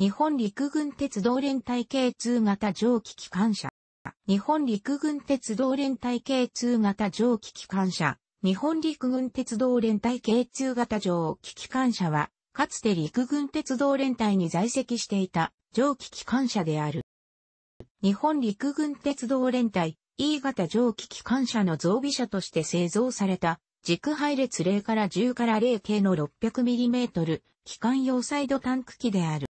日本陸軍鉄道連隊系2型蒸気機関車。日本陸軍鉄道連隊系2型蒸気機関車。日本陸軍鉄道連隊系2型蒸気機関車は、かつて陸軍鉄道連隊に在籍していた蒸気機関車である。日本陸軍鉄道連隊 E 型蒸気機関車の増備車として製造された軸配列0から10から0系の 600mm 機関用サイドタンク機である。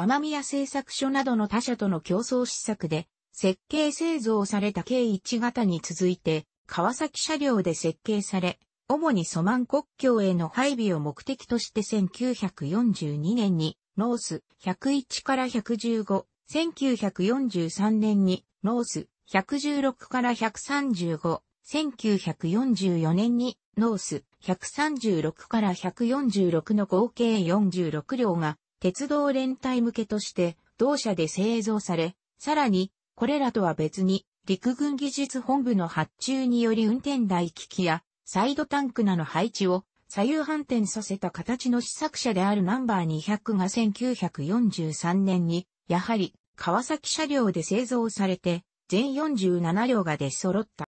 天宮製作所などの他社との競争施策で、設計製造された K1 型に続いて、川崎車両で設計され、主にソマン国境への配備を目的として1942年にノース101から115、1943年にノース116から135、1944年にノース136から146の合計46両が鉄道連隊向けとして同社で製造され、さらに、これらとは別に、陸軍技術本部の発注により運転台機器やサイドタンクなの配置を左右反転させた形の試作車であるナンバー200が1943年に、やはり川崎車両で製造されて、全47両が出揃った。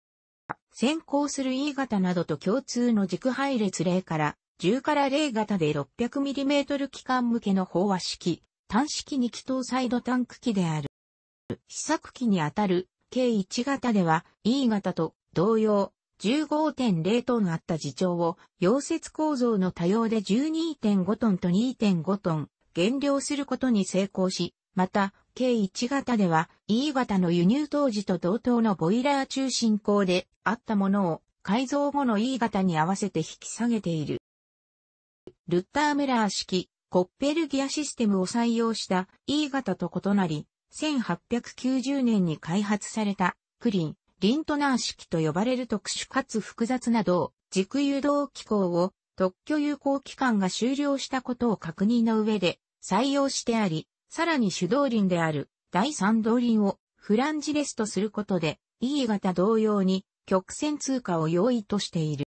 先行する E 型などと共通の軸配列例から、10から0型で 600mm 機関向けの飽和式、単式2気筒サイドタンク機である。試作機にあたる、計1型では、E 型と同様、15.0トンあった自重を、溶接構造の多様で12.5トンと2.5トン、減量することに成功し、また、計1型では、E 型の輸入当時と同等のボイラー中心行であったものを、改造後の E 型に合わせて引き下げている。ルッターメラー式、コッペルギアシステムを採用した E 型と異なり、1890年に開発されたクリン、リントナー式と呼ばれる特殊かつ複雑な銅、軸誘導機構を特許有効期間が終了したことを確認の上で採用してあり、さらに主導輪である第三導輪をフランジレスとすることで E 型同様に曲線通過を容易としている。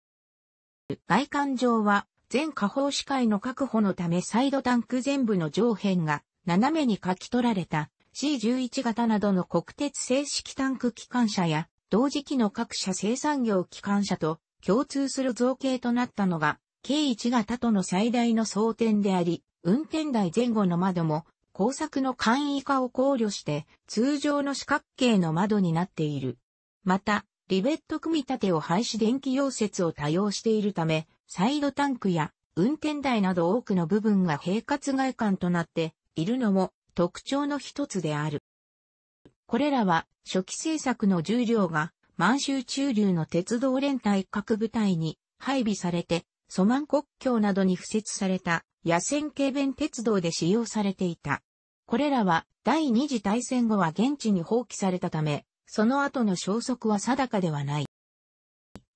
外観上は全下方視界の確保のためサイドタンク全部の上辺が斜めに書き取られた C11 型などの国鉄正式タンク機関車や同時期の各社生産業機関車と共通する造形となったのが K1 型との最大の争点であり、運転台前後の窓も工作の簡易化を考慮して通常の四角形の窓になっている。また、リベット組み立てを廃止電気溶接を多用しているため、サイドタンクや運転台など多くの部分が平滑外観となっているのも特徴の一つである。これらは初期製作の重量が満州中流の鉄道連隊各部隊に配備されて、ソマン国境などに付設された野戦軽便鉄道で使用されていた。これらは第二次大戦後は現地に放棄されたため、その後の消息は定かではない。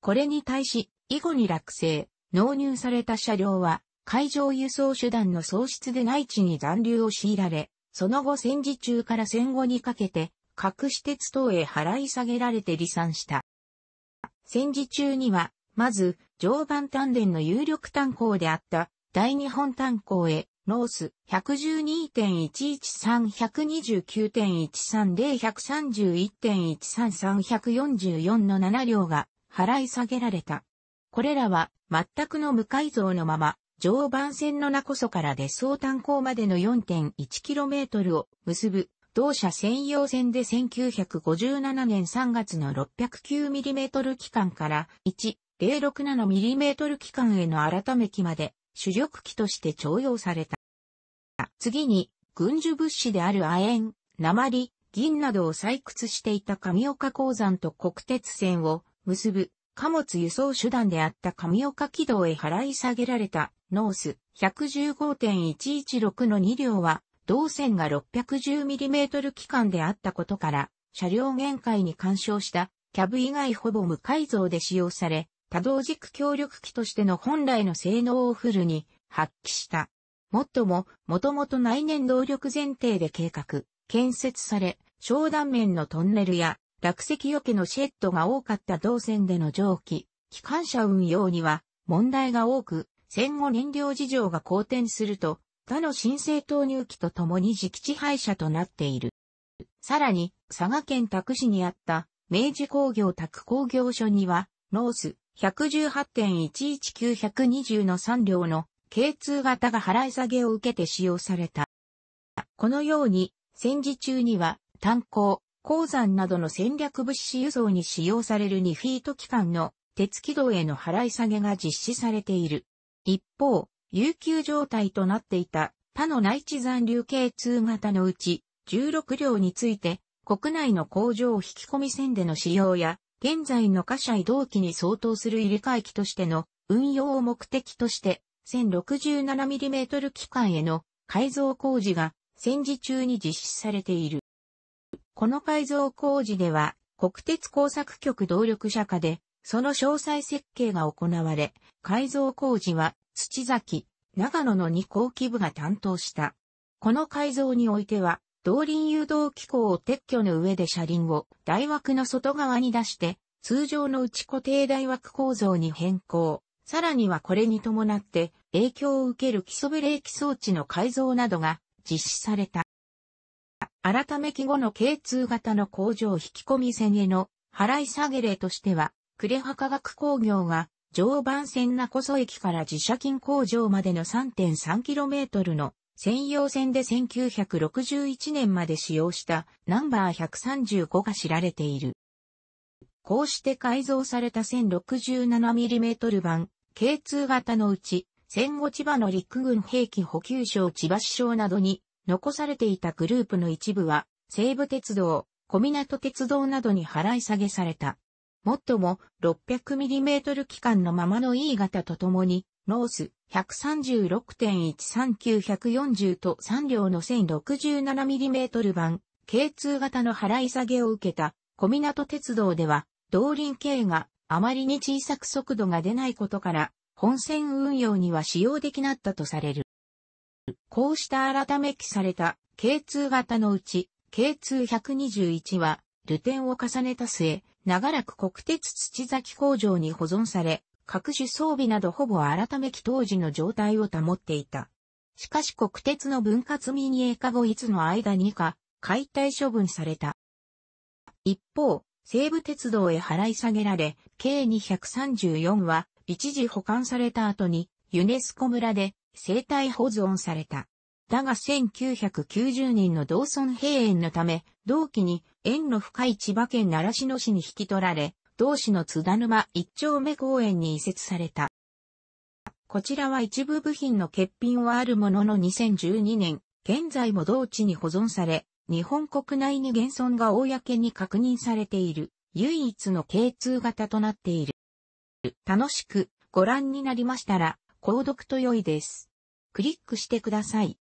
これに対し、以後に落成、納入された車両は、海上輸送手段の喪失で内地に残留を強いられ、その後戦時中から戦後にかけて、各し鉄等へ払い下げられて離散した。戦時中には、まず、常磐丹田の有力炭鉱であった、大日本炭鉱へ、ノース112.113-129.130-131.133-144の7両が払い下げられた。これらは全くの無改造のまま、常磐線の名こそから出走炭鉱までの 4.1km を結ぶ、同社専用線で1957年3月の 609mm 期間から 1067mm 期間への改め期まで主力機として徴用された。次に、軍需物資である亜鉛、鉛、銀などを採掘していた上岡鉱山と国鉄線を結ぶ貨物輸送手段であった神岡軌道へ払い下げられたノース115.116の2両は、銅線が 610mm 機関であったことから、車両限界に干渉したキャブ以外ほぼ無改造で使用され、多動軸協力機としての本来の性能をフルに発揮した。もっとも、もともと内燃動力前提で計画、建設され、商談面のトンネルや落石除けのシェットが多かった同線での蒸気、機関車運用には問題が多く、戦後燃料事情が好転すると、他の新生投入機と共に自基地廃車となっている。さらに、佐賀県拓市にあった明治工業拓工業所には、ノース118.119120の3両の K2 型が払い下げを受けて使用された。このように、戦時中には炭鉱、鉱山などの戦略物資輸送に使用される2フィート機関の鉄軌道への払い下げが実施されている。一方、有給状態となっていた他の内地残留系通型のうち16両について国内の工場引き込み線での使用や現在の貨車移動機に相当する入れ替え機としての運用を目的として 1067mm 機関への改造工事が戦時中に実施されている。この改造工事では、国鉄工作局動力車下で、その詳細設計が行われ、改造工事は土崎、長野の二工機部が担当した。この改造においては、動輪誘導機構を撤去の上で車輪を台枠の外側に出して、通常の内固定台枠構造に変更。さらにはこれに伴って影響を受ける基礎ブレーキ装置の改造などが実施された。改め期後の K2 型の工場引き込み線への払い下げ例としては、呉羽化学工業が常磐線なこそ駅から自社金工場までの 3.3km の専用線で1961年まで使用したナンバー135が知られている。こうして改造された 1067mm 版 K2 型のうち、戦後千葉の陸軍兵器補給省千葉市省などに残されていたグループの一部は、西武鉄道、小港鉄道などに払い下げされた。もっとも、600mm 機関のままの E 型とともに、ノース136.13940と3両の 1067mm 版、K2 型の払い下げを受けた、小港鉄道では、動輪系があまりに小さく速度が出ないことから、本線運用には使用できなったとされる。こうした改め記された K2 型のうち K221 は流転を重ねた末、長らく国鉄土崎工場に保存され、各種装備などほぼ改め期当時の状態を保っていた。しかし国鉄の分割民営化後いつの間にか解体処分された。一方、西武鉄道へ払い下げられ、K234 は一時保管された後にユネスコ村で生態保存された。だが1990年の道村閉園のため、同期に縁の深い千葉県習志野市に引き取られ、同市の津田沼一丁目公園に移設された。こちらは一部部品の欠品はあるものの2012年、現在も同地に保存され、日本国内に現存が公に確認されている、唯一の K2 型となっている。楽しくご覧になりましたら、購読と良いです。クリックしてください。